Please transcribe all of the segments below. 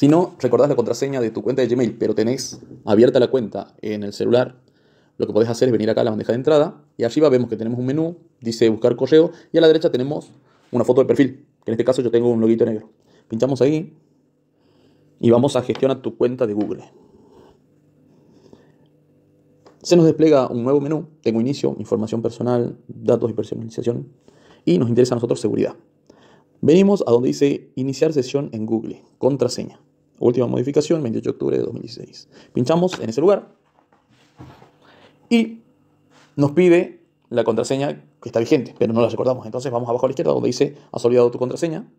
Si no recordás la contraseña de tu cuenta de Gmail, pero tenés abierta la cuenta en el celular, lo que podés hacer es venir acá a la bandeja de entrada y arriba vemos que tenemos un menú, dice buscar correo y a la derecha tenemos una foto de perfil, que en este caso yo tengo un loguito negro. Pinchamos ahí y vamos a gestionar tu cuenta de Google. Se nos despliega un nuevo menú, tengo inicio, información personal, datos y personalización y nos interesa a nosotros seguridad. Venimos a donde dice iniciar sesión en Google, contraseña. Última modificación, 28 de octubre de 2016. Pinchamos en ese lugar y nos pide la contraseña que está vigente, pero no la recordamos. Entonces vamos abajo a la izquierda donde dice has olvidado tu contraseña.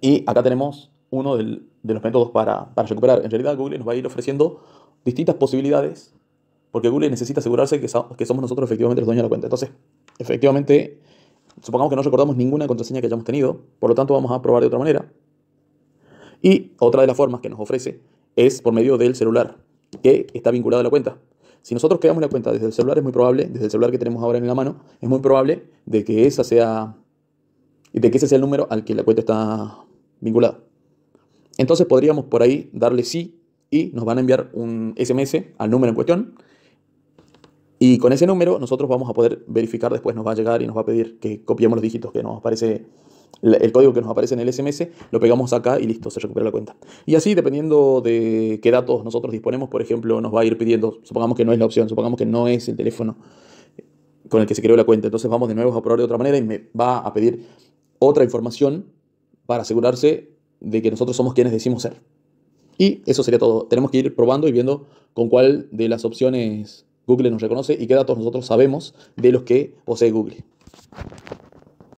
Y acá tenemos uno de los métodos para, para recuperar. En realidad Google nos va a ir ofreciendo distintas posibilidades porque Google necesita asegurarse que, somos nosotros efectivamente los dueños de la cuenta. Entonces, efectivamente, Supongamos que no recordamos ninguna contraseña que hayamos tenido, por lo tanto vamos a probar de otra manera. Y otra de las formas que nos ofrece es por medio del celular, que está vinculado a la cuenta. Si nosotros creamos la cuenta desde el celular, es muy probable, desde el celular que tenemos ahora en la mano, es muy probable de que, esa sea, de que ese sea el número al que la cuenta está vinculada. Entonces podríamos por ahí darle sí y nos van a enviar un SMS al número en cuestión y con ese número nosotros vamos a poder verificar, después nos va a llegar y nos va a pedir que copiemos los dígitos que nos aparece, el código que nos aparece en el SMS, lo pegamos acá y listo, se recupera la cuenta. Y así, dependiendo de qué datos nosotros disponemos, por ejemplo, nos va a ir pidiendo, supongamos que no es la opción, supongamos que no es el teléfono con el que se creó la cuenta, entonces vamos de nuevo a probar de otra manera y me va a pedir otra información para asegurarse de que nosotros somos quienes decimos ser. Y eso sería todo. Tenemos que ir probando y viendo con cuál de las opciones Google nos reconoce y qué datos nosotros sabemos de los que posee Google.